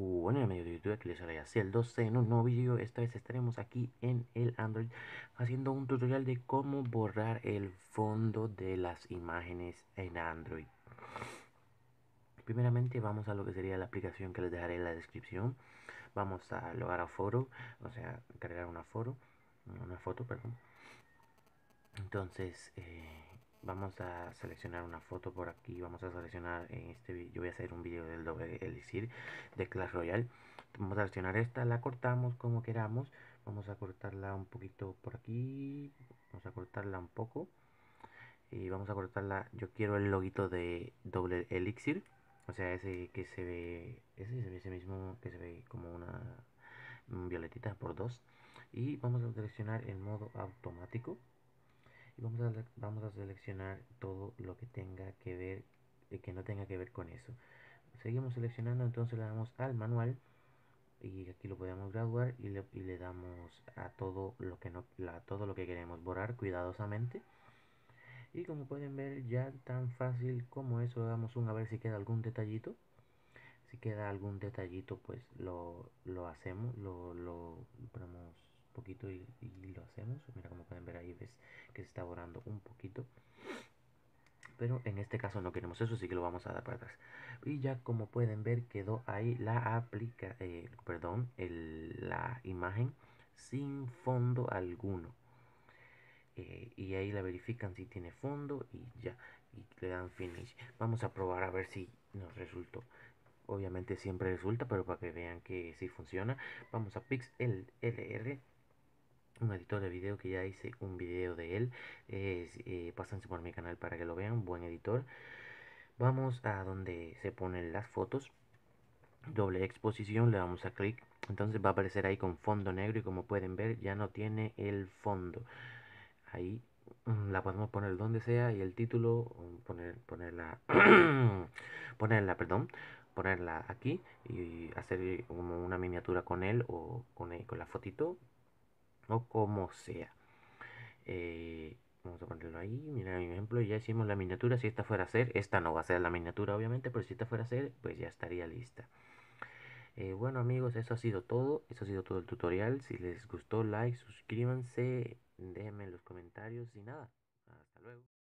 Bueno, el medio de YouTube, aquí les haré así el 12 en un nuevo vídeo. Esta vez estaremos aquí en el Android haciendo un tutorial de cómo borrar el fondo de las imágenes en Android. Primeramente vamos a lo que sería la aplicación que les dejaré en la descripción. Vamos a lograr a foro, o sea, cargar una foro, una foto, perdón. Entonces, eh, vamos a seleccionar una foto por aquí vamos a seleccionar en eh, este yo voy a hacer un vídeo del doble elixir de Clash Royale vamos a seleccionar esta la cortamos como queramos vamos a cortarla un poquito por aquí vamos a cortarla un poco y vamos a cortarla yo quiero el loguito de doble elixir o sea ese que se ve ese mismo que se ve como una violetita por dos y vamos a seleccionar el modo automático y vamos a, vamos a seleccionar todo lo que tenga que ver y eh, que no tenga que ver con eso seguimos seleccionando entonces le damos al manual y aquí lo podemos graduar y le, le damos a todo lo que no todo lo que queremos borrar cuidadosamente y como pueden ver ya tan fácil como eso damos un a ver si queda algún detallito si queda algún detallito pues lo, hacemos lo, lo ponemos y, lo hacemos. Mira como pueden ver ahí, ves que se está borrando un poquito pero en este caso no queremos eso, así que lo vamos a dar para atrás. Y ya como pueden ver quedó ahí la aplica, eh, perdón, el, la imagen sin fondo alguno. Eh, y ahí la verifican si tiene fondo y ya, y le dan finish. Vamos a probar a ver si nos resultó. Obviamente siempre resulta, pero para que vean que si funciona, vamos a r un editor de video que ya hice un video de él. Es, eh, pásense por mi canal para que lo vean, buen editor. Vamos a donde se ponen las fotos. Doble exposición, le damos a clic. Entonces va a aparecer ahí con fondo negro y como pueden ver ya no tiene el fondo. Ahí mm, la podemos poner donde sea y el título poner ponerla ponerla perdón ponerla aquí y hacer como una miniatura con él o con, él, e, con la fotito o como sea. Eh, vamos a ponerlo ahí. Mira, mi ejemplo, ya hicimos la miniatura. Si esta fuera a ser, esta no va a ser la miniatura, obviamente, pero si esta fuera a ser, pues ya estaría lista. Eh, bueno amigos, eso ha sido todo, eso ha sido todo el tutorial, si les gustó like, suscríbanse, déjenme en los comentarios y nada, hasta luego.